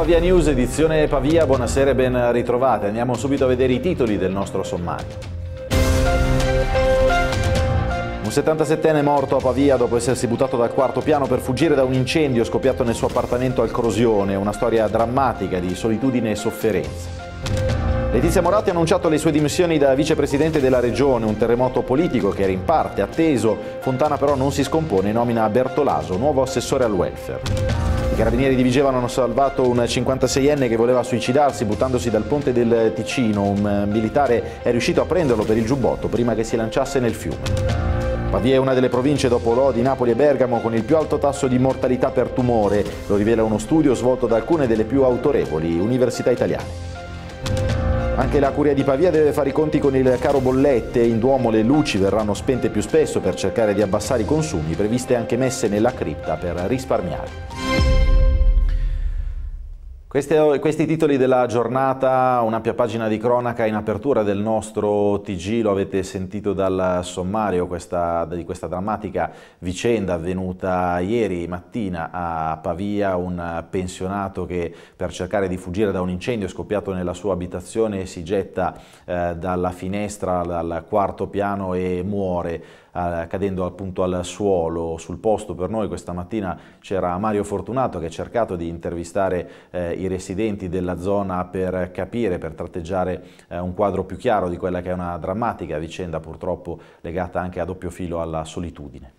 Pavia News, edizione Pavia, buonasera e ben ritrovate. Andiamo subito a vedere i titoli del nostro sommario. Un 77enne morto a Pavia dopo essersi buttato dal quarto piano per fuggire da un incendio scoppiato nel suo appartamento al Crosione, una storia drammatica di solitudine e sofferenza. Letizia Moratti ha annunciato le sue dimissioni da vicepresidente della regione, un terremoto politico che era in parte atteso, Fontana però non si scompone e nomina Bertolaso, nuovo assessore al welfare. I carabinieri di Vigevano hanno salvato un 56enne che voleva suicidarsi buttandosi dal ponte del Ticino. Un eh, militare è riuscito a prenderlo per il giubbotto prima che si lanciasse nel fiume. Pavia è una delle province dopo Lodi, Napoli e Bergamo con il più alto tasso di mortalità per tumore, lo rivela uno studio svolto da alcune delle più autorevoli università italiane. Anche la Curia di Pavia deve fare i conti con il caro bollette, in Duomo le luci verranno spente più spesso per cercare di abbassare i consumi, previste anche messe nella cripta per risparmiare. Questi, questi, titoli della giornata, un'ampia pagina di cronaca in apertura del nostro TG, lo avete sentito dal sommario questa, di questa drammatica vicenda avvenuta ieri mattina a Pavia, un pensionato che per cercare di fuggire da un incendio scoppiato nella sua abitazione si getta eh, dalla finestra al quarto piano e muore eh, cadendo appunto al suolo sul posto per noi questa mattina c'era Mario Fortunato che ha cercato di intervistare eh, i residenti della zona per capire, per tratteggiare eh, un quadro più chiaro di quella che è una drammatica vicenda purtroppo legata anche a doppio filo alla solitudine.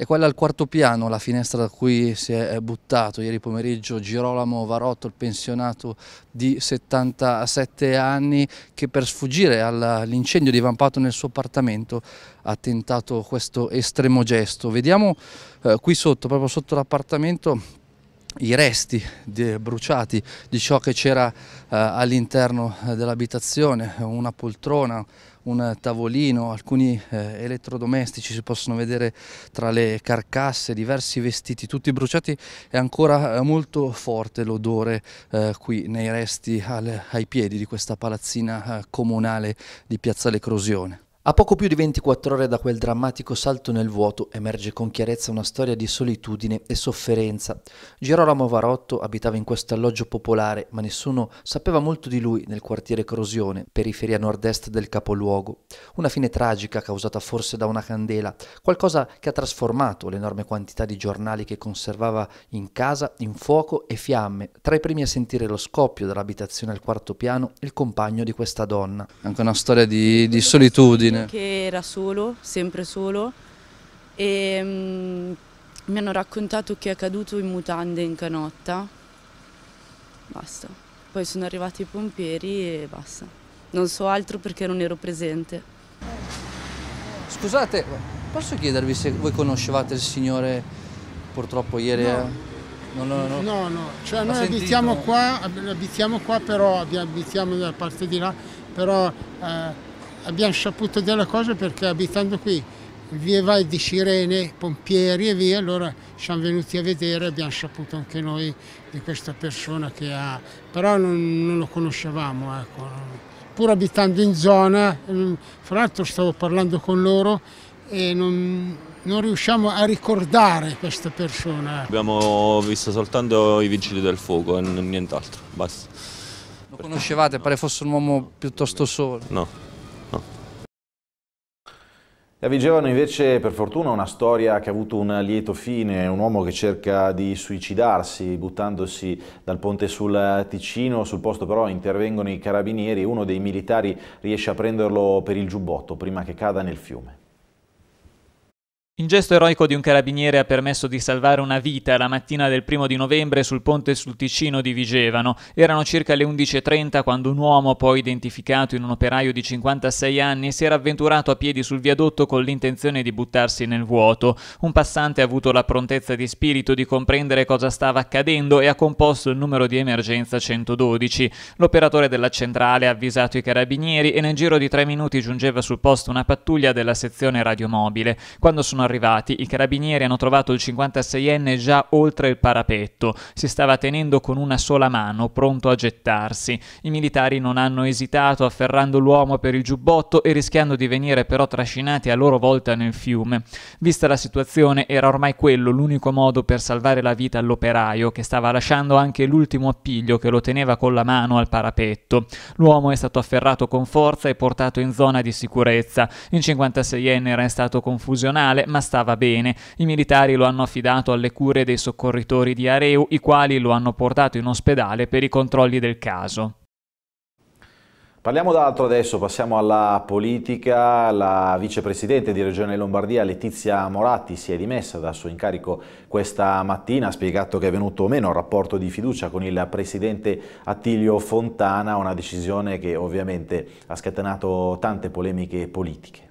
E quella al quarto piano, la finestra da cui si è eh, buttato ieri pomeriggio Girolamo Varotto, il pensionato di 77 anni, che per sfuggire all'incendio divampato nel suo appartamento ha tentato questo estremo gesto. Vediamo eh, qui sotto, proprio sotto l'appartamento, i resti bruciati di ciò che c'era eh, all'interno eh, dell'abitazione, una poltrona, un tavolino, alcuni eh, elettrodomestici si possono vedere tra le carcasse, diversi vestiti tutti bruciati è ancora eh, molto forte l'odore eh, qui nei resti al, ai piedi di questa palazzina comunale di Piazzale Crosione. A poco più di 24 ore da quel drammatico salto nel vuoto emerge con chiarezza una storia di solitudine e sofferenza. Girolamo Varotto abitava in questo alloggio popolare, ma nessuno sapeva molto di lui nel quartiere Crosione, periferia nord-est del capoluogo. Una fine tragica causata forse da una candela, qualcosa che ha trasformato l'enorme quantità di giornali che conservava in casa in fuoco e fiamme. Tra i primi a sentire lo scoppio dall'abitazione al quarto piano, il compagno di questa donna. Anche una storia di, di solitudine eh. era solo, sempre solo, e mm, mi hanno raccontato che è caduto in mutande in canotta. Basta. Poi sono arrivati i pompieri e basta. Non so altro perché non ero presente. Scusate, posso chiedervi se voi conoscevate il signore purtroppo ieri? No. Eh? No, no, no. no, no. Cioè noi abitiamo qua, abitiamo qua però abitiamo da parte di là, però eh, abbiamo saputo della cosa perché abitando qui via vai di sirene, pompieri e via, allora siamo venuti a vedere, e abbiamo saputo anche noi di questa persona che ha, però non, non lo conoscevamo, ecco. pur abitando in zona, mm, fra l'altro stavo parlando con loro e non, non riusciamo a ricordare questa persona. Abbiamo visto soltanto i vigili del fuoco e nient'altro, basta. Lo conoscevate? Pare fosse un uomo piuttosto solo. No. Vigevano invece per fortuna una storia che ha avuto un lieto fine, un uomo che cerca di suicidarsi buttandosi dal ponte sul Ticino, sul posto però intervengono i carabinieri e uno dei militari riesce a prenderlo per il giubbotto prima che cada nel fiume. Il gesto eroico di un carabiniere ha permesso di salvare una vita la mattina del primo di novembre sul ponte sul Ticino di Vigevano. Erano circa le 11.30 quando un uomo, poi identificato in un operaio di 56 anni, si era avventurato a piedi sul viadotto con l'intenzione di buttarsi nel vuoto. Un passante ha avuto la prontezza di spirito di comprendere cosa stava accadendo e ha composto il numero di emergenza 112. L'operatore della centrale ha avvisato i carabinieri e nel giro di tre minuti giungeva sul posto una pattuglia della sezione radiomobile. Quando sono arrivati. I carabinieri hanno trovato il 56enne già oltre il parapetto. Si stava tenendo con una sola mano, pronto a gettarsi. I militari non hanno esitato, afferrando l'uomo per il giubbotto e rischiando di venire però trascinati a loro volta nel fiume. Vista la situazione, era ormai quello l'unico modo per salvare la vita all'operaio, che stava lasciando anche l'ultimo appiglio che lo teneva con la mano al parapetto. L'uomo è stato afferrato con forza e portato in zona di sicurezza. Il 56enne era in stato confusionale, ma Fontana stava bene. I militari lo hanno affidato alle cure dei soccorritori di Areu, i quali lo hanno portato in ospedale per i controlli del caso. Parliamo d'altro adesso, passiamo alla politica. La vicepresidente di Regione Lombardia Letizia Moratti si è dimessa dal suo incarico questa mattina, ha spiegato che è venuto meno il rapporto di fiducia con il presidente Attilio Fontana, una decisione che ovviamente ha scatenato tante polemiche politiche.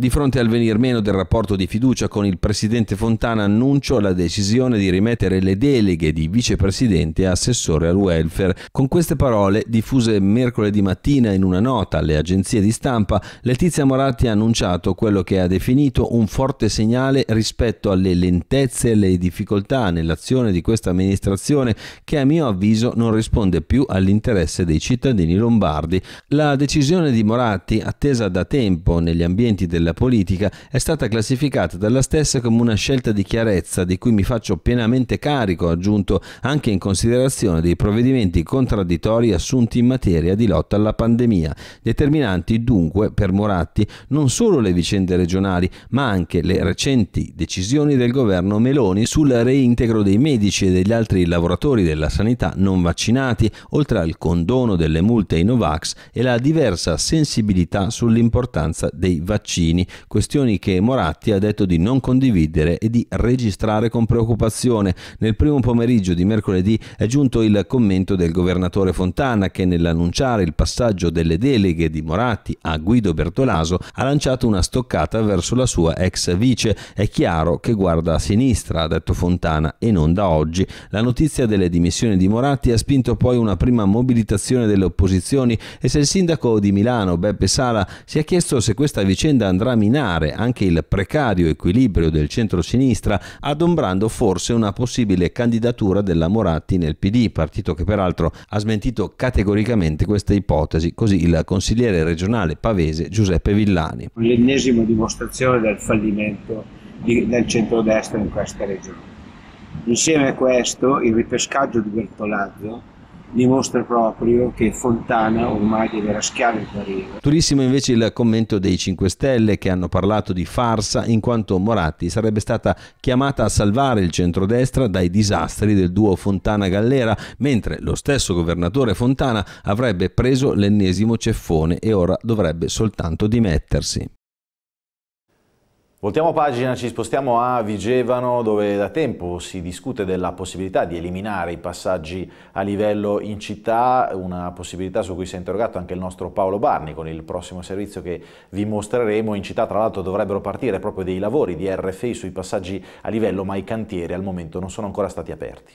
Di fronte al venir meno del rapporto di fiducia con il presidente Fontana annuncio la decisione di rimettere le deleghe di vicepresidente e assessore al welfare. Con queste parole, diffuse mercoledì mattina in una nota alle agenzie di stampa, Letizia Moratti ha annunciato quello che ha definito un forte segnale rispetto alle lentezze e le difficoltà nell'azione di questa amministrazione che a mio avviso non risponde più all'interesse dei cittadini lombardi. La decisione di Moratti, attesa da tempo negli ambienti della della politica è stata classificata dalla stessa come una scelta di chiarezza di cui mi faccio pienamente carico, aggiunto anche in considerazione dei provvedimenti contraddittori assunti in materia di lotta alla pandemia, determinanti dunque per Moratti non solo le vicende regionali, ma anche le recenti decisioni del governo Meloni sul reintegro dei medici e degli altri lavoratori della sanità non vaccinati, oltre al condono delle multe ai Novax e la diversa sensibilità sull'importanza dei vaccini cittadini, questioni che Moratti ha detto di non condividere e di registrare con preoccupazione. Nel primo pomeriggio di mercoledì è giunto il commento del governatore Fontana che nell'annunciare il passaggio delle deleghe di Moratti a Guido Bertolaso ha lanciato una stoccata verso la sua ex vice. È chiaro che guarda a sinistra, ha detto Fontana, e non da oggi. La notizia delle dimissioni di Moratti ha spinto poi una prima mobilitazione delle opposizioni e se il sindaco di Milano, Beppe Sala, si è chiesto se questa vicenda andrà a minare anche il precario equilibrio del centro-sinistra, adombrando forse una possibile candidatura della Moratti nel PD, partito che peraltro ha smentito categoricamente questa ipotesi, così il consigliere regionale pavese Giuseppe Villani. L'ennesima dimostrazione del fallimento di, del centrodestra in questa regione. Insieme a questo il ripescaggio di Bertolazzo dimostra proprio che Fontana ormai deve raschiare il barriere. Durissimo invece il commento dei 5 Stelle che hanno parlato di farsa in quanto Moratti sarebbe stata chiamata a salvare il centrodestra dai disastri del duo Fontana-Gallera, mentre lo stesso governatore Fontana avrebbe preso l'ennesimo ceffone e ora dovrebbe soltanto dimettersi. Voltiamo pagina, ci spostiamo a Vigevano dove da tempo si discute della possibilità di eliminare i passaggi a livello in città, una possibilità su cui si è interrogato anche il nostro Paolo Barni con il prossimo servizio che vi mostreremo. In città tra l'altro dovrebbero partire proprio dei lavori di RFI sui passaggi a livello ma i cantieri al momento non sono ancora stati aperti.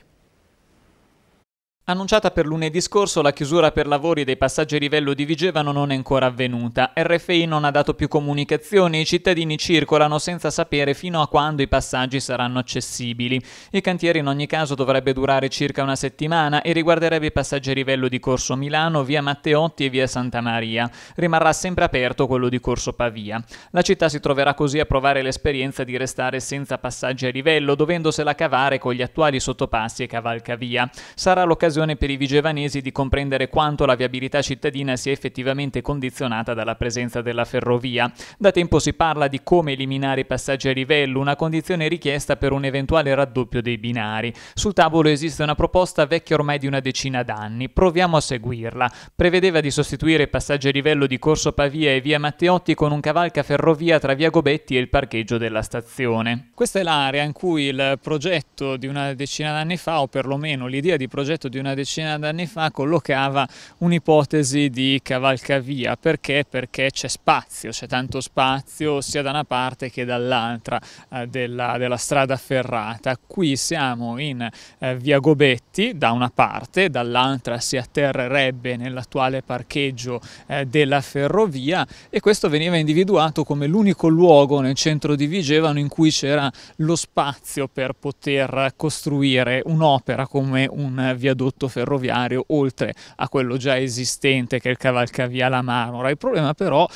Annunciata per lunedì scorso, la chiusura per lavori dei passaggi a livello di Vigevano non è ancora avvenuta. RFI non ha dato più comunicazioni, e i cittadini circolano senza sapere fino a quando i passaggi saranno accessibili. Il cantiere in ogni caso dovrebbe durare circa una settimana e riguarderebbe i passaggi a livello di Corso Milano, via Matteotti e via Santa Maria. Rimarrà sempre aperto quello di Corso Pavia. La città si troverà così a provare l'esperienza di restare senza passaggi a livello, dovendosela cavare con gli attuali sottopassi e cavalcavia. Sarà l'occasione un'occasione per i vigevanesi di comprendere quanto la viabilità cittadina sia effettivamente condizionata dalla presenza della ferrovia. Da tempo si parla di come eliminare i passaggi a livello, una condizione richiesta per un eventuale raddoppio dei binari. Sul tavolo esiste una proposta vecchia ormai di una decina d'anni, proviamo a seguirla. Prevedeva di sostituire i passaggi a livello di Corso Pavia e Via Matteotti con un cavalca ferrovia tra Via Gobetti e il parcheggio della stazione. Questa è l'area in cui il progetto di una decina d'anni fa, o perlomeno l'idea di progetto di una una decina d'anni fa collocava un'ipotesi di cavalcavia. Perché? Perché c'è spazio, c'è tanto spazio sia da una parte che dall'altra eh, della, della, strada ferrata. Qui siamo in eh, via Gobetti da una parte, dall'altra si atterrerebbe nell'attuale parcheggio eh, della ferrovia e questo veniva individuato come l'unico luogo nel centro di Vigevano in cui c'era lo spazio per poter costruire un'opera come un eh, viadotto gasdotto ferroviario oltre a quello già esistente che è il cavalcavia La Marmora. Il problema però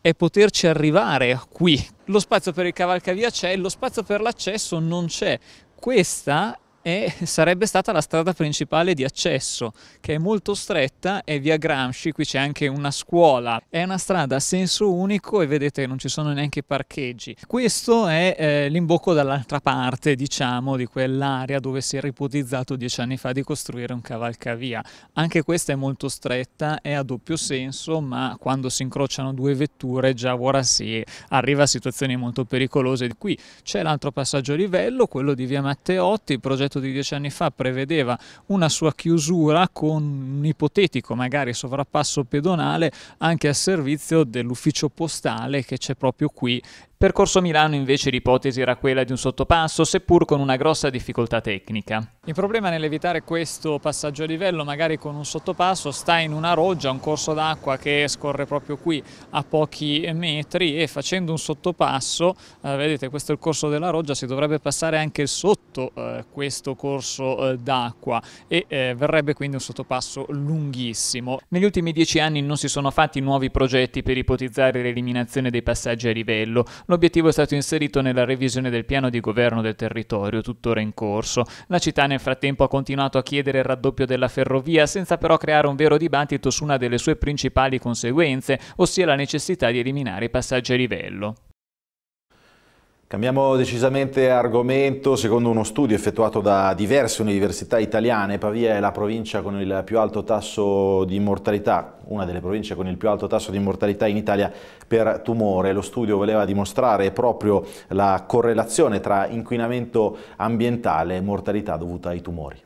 è poterci arrivare qui. Lo spazio per il cavalcavia c'è, lo spazio per l'accesso non c'è. Questa e sarebbe stata la strada principale di accesso che è molto stretta è via Gramsci qui c'è anche una scuola è una strada a senso unico e vedete non ci sono neanche parcheggi questo è eh, l'imbocco dall'altra parte diciamo di quell'area dove si era ipotizzato dieci anni fa di costruire un cavalcavia anche questa è molto stretta è a doppio senso ma quando si incrociano due vetture già ora si arriva a situazioni molto pericolose qui c'è l'altro passaggio a livello quello di via Matteotti il progetto decreto di dieci anni fa prevedeva una sua chiusura con un ipotetico magari sovrappasso pedonale anche a servizio dell'ufficio postale che c'è proprio qui Percorso Milano invece l'ipotesi era quella di un sottopasso, seppur con una grossa difficoltà tecnica. Il problema nell'evitare questo passaggio a livello, magari con un sottopasso, sta in una roggia, un corso d'acqua che scorre proprio qui a pochi metri e facendo un sottopasso, eh, vedete questo è il corso della roggia, si dovrebbe passare anche sotto eh, questo questo corso eh, d'acqua e eh, verrebbe quindi un sottopasso lunghissimo. Negli ultimi dieci anni non si sono fatti nuovi progetti per ipotizzare l'eliminazione dei passaggi a livello. L'obiettivo è stato inserito nella revisione del piano di governo del territorio, tuttora in corso. La città nel frattempo ha continuato a chiedere il raddoppio della ferrovia senza però creare un vero dibattito su una delle sue principali conseguenze, ossia la necessità di eliminare i passaggi a livello. Cambiamo decisamente argomento. Secondo uno studio effettuato da diverse università italiane, Pavia è la provincia con il più alto tasso di mortalità, una delle province con il più alto tasso di mortalità in Italia per tumore. Lo studio voleva dimostrare proprio la correlazione tra inquinamento ambientale e mortalità dovuta ai tumori.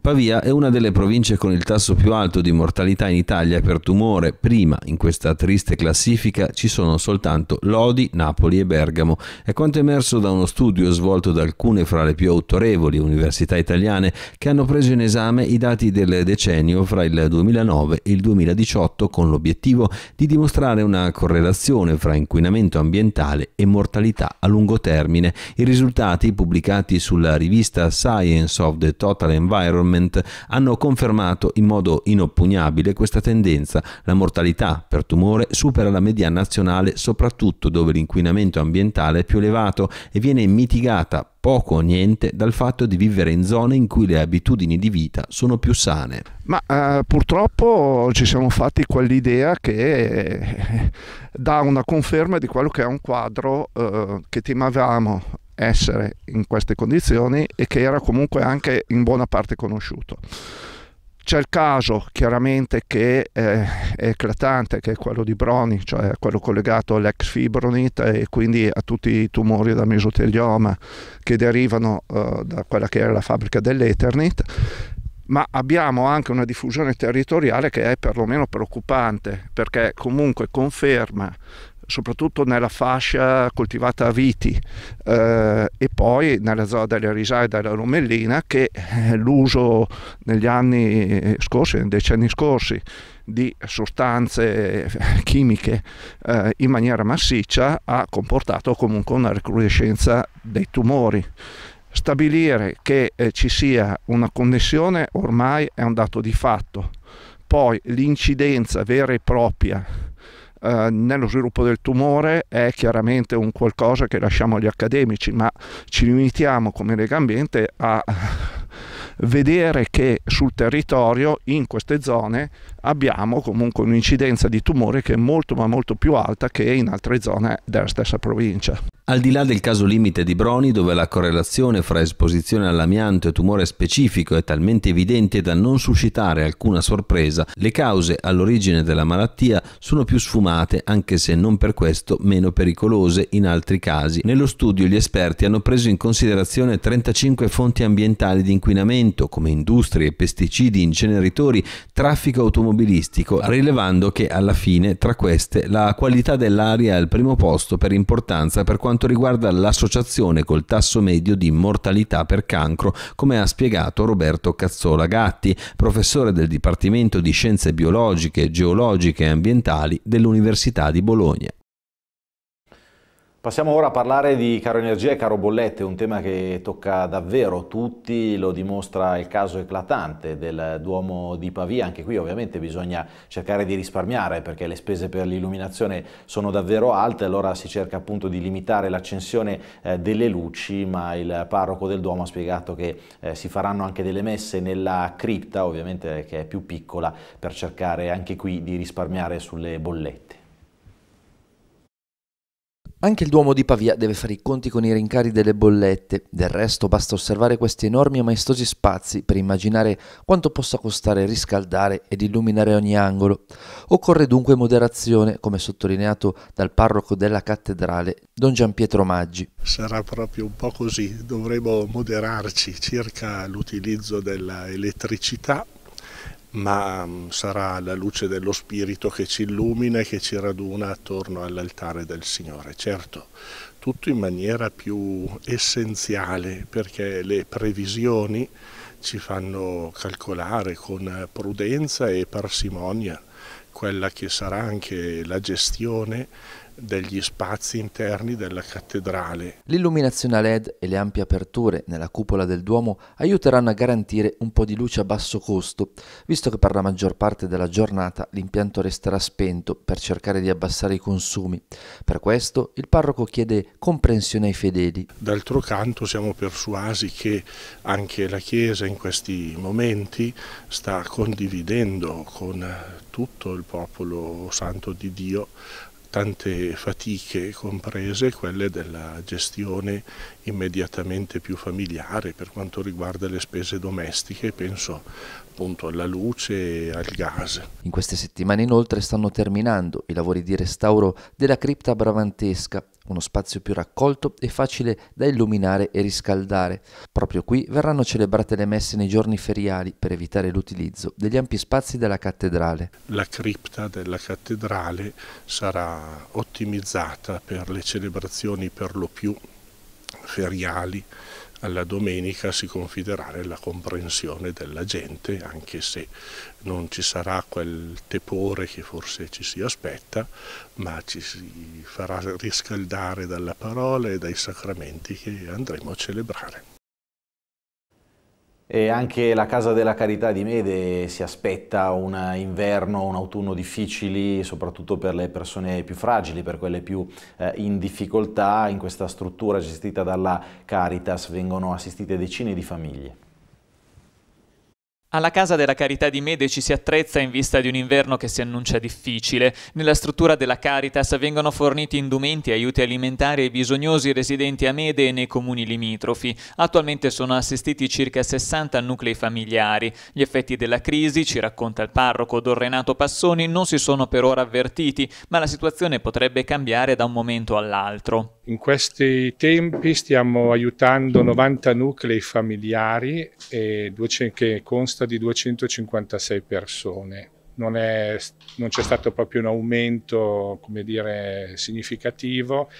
Pavia è una delle province con il tasso più alto di mortalità in Italia per tumore. Prima in questa triste classifica ci sono soltanto Lodi, Napoli e Bergamo. È quanto emerso da uno studio svolto da alcune fra le più autorevoli università italiane che hanno preso in esame i dati del decennio fra il 2009 e il 2018 con l'obiettivo di dimostrare una correlazione fra inquinamento ambientale e mortalità a lungo termine. I risultati pubblicati sulla rivista Science of the Total Environment Environment hanno confermato in modo inoppugnabile questa tendenza. La mortalità per tumore supera la media nazionale soprattutto dove l'inquinamento ambientale è più elevato e viene mitigata poco o niente dal fatto di vivere in zone in cui le abitudini di vita sono più sane. Ma eh, purtroppo ci siamo fatti quell'idea che eh, dà una conferma di quello che è un quadro eh, che temavamo essere in queste condizioni e che era comunque anche in buona parte conosciuto. C'è il caso chiaramente che eh, è eclatante, che è quello di Broni, cioè quello collegato all'ex fibronit e quindi a tutti i tumori da mesotelioma che derivano uh, da quella che era la fabbrica dell'Eternit, ma abbiamo anche una diffusione territoriale che è perlomeno preoccupante perché comunque conferma soprattutto nella fascia coltivata a viti eh, e poi nella zona delle risaie e della Romellina che eh, l'uso negli anni scorsi, nei decenni scorsi di sostanze eh, chimiche eh, in maniera massiccia ha comportato comunque una recrudescenza dei tumori stabilire che eh, ci sia una connessione ormai è un dato di fatto. Poi l'incidenza vera e propria eh, nello sviluppo del tumore è chiaramente un qualcosa che lasciamo agli accademici, ma ci limitiamo come Lega Ambiente a vedere che sul territorio, in queste zone, abbiamo comunque un'incidenza di tumore che è molto ma molto più alta che in altre zone della stessa provincia. Al di là del caso limite di Broni, dove la correlazione fra esposizione all'amianto e tumore specifico è talmente evidente da non suscitare alcuna sorpresa, le cause all'origine della malattia sono più sfumate, anche se non per questo meno pericolose in altri casi. Nello studio gli esperti hanno preso in considerazione 35 fonti ambientali di inquinamento, come industrie, pesticidi, inceneritori, traffico automobilistico, rilevando che alla fine tra queste la qualità dell'aria è al primo posto per importanza per quanto quanto riguarda l'associazione col tasso medio di mortalità per cancro, come ha spiegato Roberto Cazzola Gatti, professore del Dipartimento di Scienze Biologiche, Geologiche e Ambientali dell'Università di Bologna. Passiamo ora a parlare di caro energia e caro bollette, un tema che tocca davvero tutti, lo dimostra il caso eclatante del Duomo di Pavia, anche qui ovviamente bisogna cercare di risparmiare perché le spese per l'illuminazione sono davvero alte, allora si cerca appunto di limitare l'accensione eh, delle luci, ma il parroco del Duomo ha spiegato che eh, si faranno anche delle messe nella cripta, ovviamente che è più piccola, per cercare anche qui di risparmiare sulle bollette. Anche il Duomo di Pavia deve fare i conti con i rincari delle bollette, del resto basta osservare questi enormi e maestosi spazi per immaginare quanto possa costare riscaldare ed illuminare ogni angolo. Occorre dunque moderazione, come sottolineato dal parroco della cattedrale, don Gian Pietro Maggi. Sarà proprio un po' così, dovremo moderarci circa l'utilizzo dell'elettricità ma mm, sarà la luce dello Spirito che ci illumina e che ci raduna attorno all'altare del Signore. Certo, tutto in maniera più essenziale perché le previsioni ci fanno calcolare con prudenza e parsimonia quella che sarà anche la gestione degli spazi interni della cattedrale. L'illuminazione a LED e le ampie aperture nella cupola del Duomo aiuteranno a garantire un po' di luce a basso costo, visto che per la maggior parte della giornata l'impianto resterà spento per cercare di abbassare i consumi. Per questo il parroco chiede comprensione ai fedeli. D'altro canto siamo persuasi che anche la Chiesa in questi momenti sta condividendo con tutto il popolo santo di Dio tante fatiche, comprese quelle della gestione immediatamente più familiare per quanto riguarda le spese domestiche, penso appunto alla luce e al gas. In queste settimane inoltre stanno terminando i lavori di restauro della cripta bravantesca uno spazio più raccolto e facile da illuminare e riscaldare. Proprio qui verranno celebrate le messe nei giorni feriali per evitare l'utilizzo degli ampi spazi della cattedrale. La cripta della cattedrale sarà ottimizzata per le celebrazioni per lo più feriali alla domenica si confiderà nella comprensione della gente, anche se non ci sarà quel tepore che forse ci si aspetta, ma ci si farà riscaldare dalla parola e dai sacramenti che andremo a celebrare. E anche la Casa della Carità di Mede si aspetta un inverno, un autunno difficili, soprattutto per le persone più fragili, per quelle più eh, in difficoltà. In questa struttura gestita dalla Caritas vengono assistite decine di famiglie. Alla Casa della Carità di Mede ci si attrezza in vista di un inverno che si annuncia difficile. Nella struttura della Caritas vengono forniti indumenti e aiuti alimentari ai bisognosi residenti a Mede e nei comuni limitrofi. Attualmente sono assistiti circa 60 nuclei familiari. Gli effetti della crisi, ci racconta il parroco Don Renato Passoni, non si sono per ora avvertiti, ma la situazione potrebbe cambiare da un momento all'altro. In questi tempi stiamo aiutando 90 nuclei familiari che consta di 256 persone. Non, c'è stato proprio un aumento dire, significativo,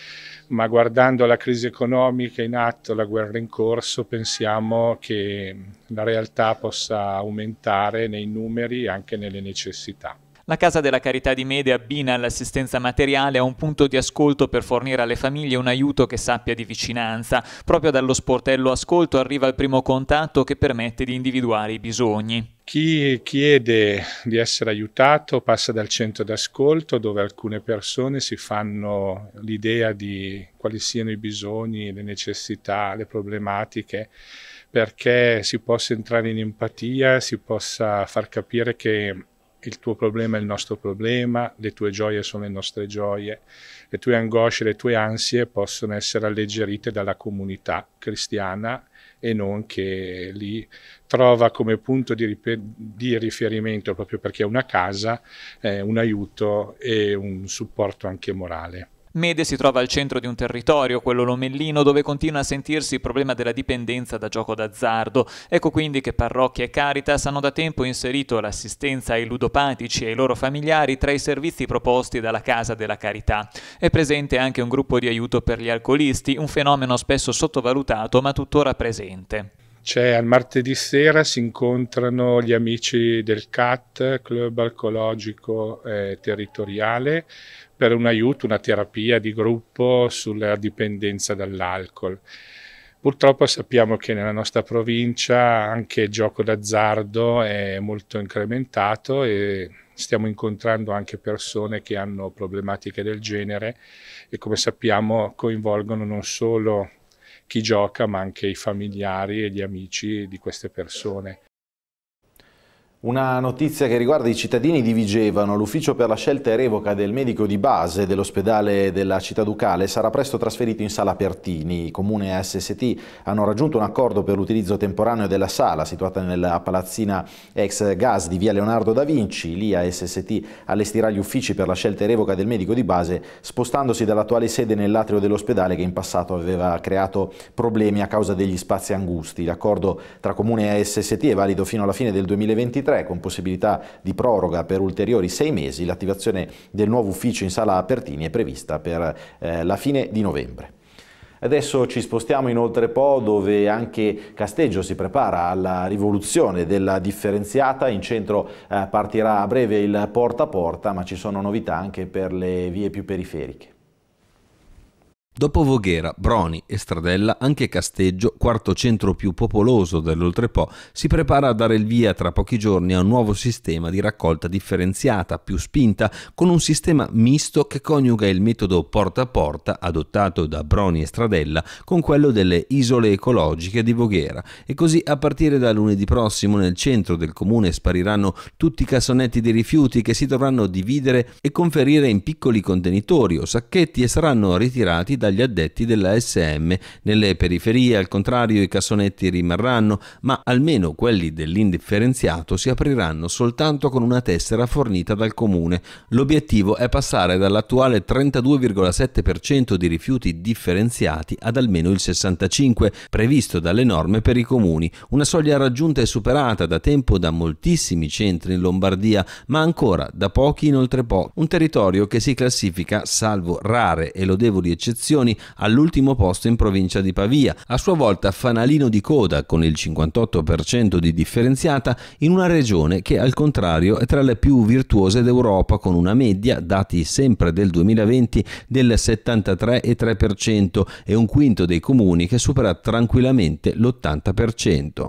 ma guardando la crisi economica in atto, la guerra in corso, pensiamo che la realtà possa aumentare nei numeri e anche nelle necessità. La Casa della Carità di Mede abbina l'assistenza materiale a un punto di ascolto per fornire alle famiglie un aiuto che sappia di vicinanza. Proprio dallo sportello ascolto arriva il primo contatto che permette di individuare i bisogni. Chi chiede di essere aiutato passa dal centro d'ascolto dove alcune persone si fanno l'idea di quali siano i bisogni, le necessità, le problematiche, perché si possa entrare in empatia, si possa far capire che il tuo problema è il nostro problema, le tue gioie sono le nostre gioie, le tue angosce, le tue ansie possono essere alleggerite dalla comunità cristiana e non che li trova come punto di, di riferimento, proprio perché è una casa, eh, un aiuto e un supporto anche morale. Mede si trova al centro di un territorio, quello lomellino, dove continua a sentirsi il problema della dipendenza da gioco d'azzardo. Ecco quindi che parrocchia e Caritas hanno da tempo inserito l'assistenza ai ludopatici e ai loro familiari tra i servizi proposti dalla Casa della Carità. È presente anche un gruppo di aiuto per gli alcolisti, un fenomeno spesso sottovalutato ma tuttora presente. C'è cioè, al martedì sera si incontrano gli amici del CAT, Club Alcologico eh, Territoriale, per un aiuto, una terapia di gruppo sulla dipendenza dall'alcol. Purtroppo sappiamo che nella nostra provincia anche il gioco d'azzardo è molto incrementato e stiamo incontrando anche persone che hanno problematiche del genere e come sappiamo coinvolgono non solo chi gioca ma anche i familiari e gli amici di queste persone. Una notizia che riguarda i cittadini di Vigevano. L'ufficio per la scelta e revoca del medico di base dell'ospedale della città ducale sarà presto trasferito in sala Pertini. I comune e SST hanno raggiunto un accordo per l'utilizzo temporaneo della sala situata nella palazzina ex gas di via Leonardo da Vinci. L'IA SST allestirà gli uffici per la scelta e revoca del medico di base spostandosi dall'attuale sede nell'atrio dell'ospedale che in passato aveva creato problemi a causa degli spazi angusti. L'accordo tra comune e SST è valido fino alla fine del 2023 2023, con possibilità di proroga per ulteriori sei mesi, l'attivazione del nuovo ufficio in sala Pertini è prevista per eh, la fine di novembre. Adesso ci spostiamo in Oltrepo dove anche Casteggio si prepara alla rivoluzione della differenziata, in centro eh, partirà a breve il porta a porta ma ci sono novità anche per le vie più periferiche. Dopo Voghera, Broni e Stradella, anche Casteggio, quarto centro più popoloso dell'Oltrepo, si prepara a dare il via tra pochi giorni a un nuovo sistema di raccolta differenziata, più spinta, con un sistema misto che coniuga il metodo porta a porta adottato da Broni e Stradella con quello delle isole ecologiche di Voghera. E così a partire da lunedì prossimo nel centro del comune spariranno tutti i cassonetti di rifiuti che si dovranno dividere e conferire in piccoli contenitori o sacchetti e saranno ritirati da dagli addetti della SM. Nelle periferie, al contrario, i cassonetti rimarranno, ma almeno quelli dell'indifferenziato si apriranno soltanto con una tessera fornita dal comune. L'obiettivo è passare dall'attuale 32,7% di rifiuti differenziati ad almeno il 65% previsto dalle norme per i comuni, una soglia raggiunta e superata da tempo da moltissimi centri in Lombardia, ma ancora da pochi in Oltrepo, un territorio che si classifica, salvo rare e lodevoli eccezioni, posizioni, all'ultimo posto in provincia di Pavia, a sua volta fanalino di coda con il 58% di differenziata in una regione che al contrario è tra le più virtuose d'Europa con una media, dati sempre del 2020, del 73,3% e un quinto dei comuni che supera tranquillamente l'80%.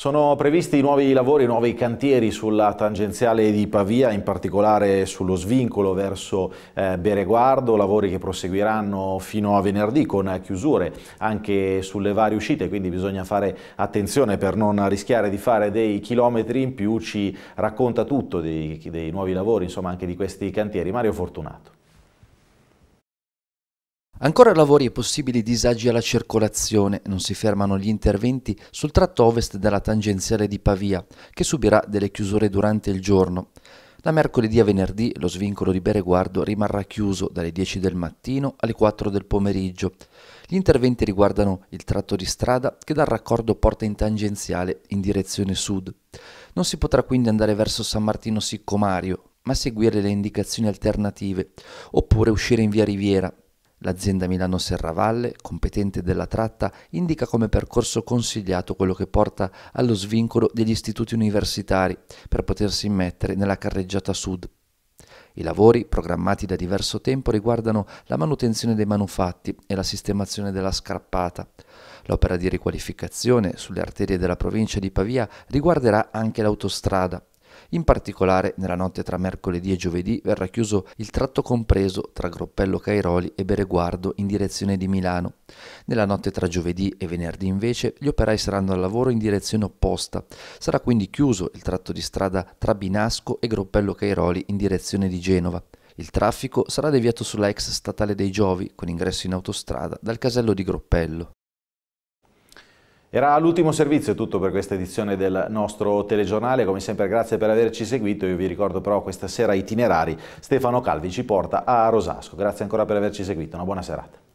Sono previsti nuovi lavori, nuovi cantieri sulla tangenziale di Pavia, in particolare sullo svincolo verso eh, Bereguardo, lavori che proseguiranno fino a venerdì con chiusure anche sulle varie uscite, quindi bisogna fare attenzione per non rischiare di fare dei chilometri in più, ci racconta tutto dei, dei nuovi lavori, insomma anche di questi cantieri. Mario Fortunato. Ancora lavori e possibili disagi alla circolazione, non si fermano gli interventi sul tratto ovest della tangenziale di Pavia, che subirà delle chiusure durante il giorno. Da mercoledì a venerdì lo svincolo di Bereguardo rimarrà chiuso dalle 10 del mattino alle 4 del pomeriggio. Gli interventi riguardano il tratto di strada che dal raccordo porta in tangenziale in direzione sud. Non si potrà quindi andare verso San Martino Siccomario, ma seguire le indicazioni alternative, oppure uscire in via Riviera L'azienda Milano Serravalle, competente della tratta, indica come percorso consigliato quello che porta allo svincolo degli istituti universitari per potersi immettere nella carreggiata sud. I lavori, programmati da diverso tempo, riguardano la manutenzione dei manufatti e la sistemazione della scarpata. L'opera di riqualificazione sulle arterie della provincia di Pavia riguarderà anche l'autostrada, in particolare, nella notte tra mercoledì e giovedì verrà chiuso il tratto compreso tra Groppello Cairoli e Bereguardo in direzione di Milano. Nella notte tra giovedì e venerdì invece gli operai saranno al lavoro in direzione opposta. Sarà quindi chiuso il tratto di strada tra Binasco e Groppello Cairoli in direzione di Genova. Il traffico sarà deviato sulla ex statale dei Giovi, con ingresso in autostrada, dal casello di Groppello. Era l'ultimo servizio, è tutto per questa edizione del nostro telegiornale. Come sempre grazie per averci seguito. Io vi ricordo però questa sera itinerari. Stefano Calvi ci porta a Rosasco. Grazie ancora per averci seguito. Una buona serata.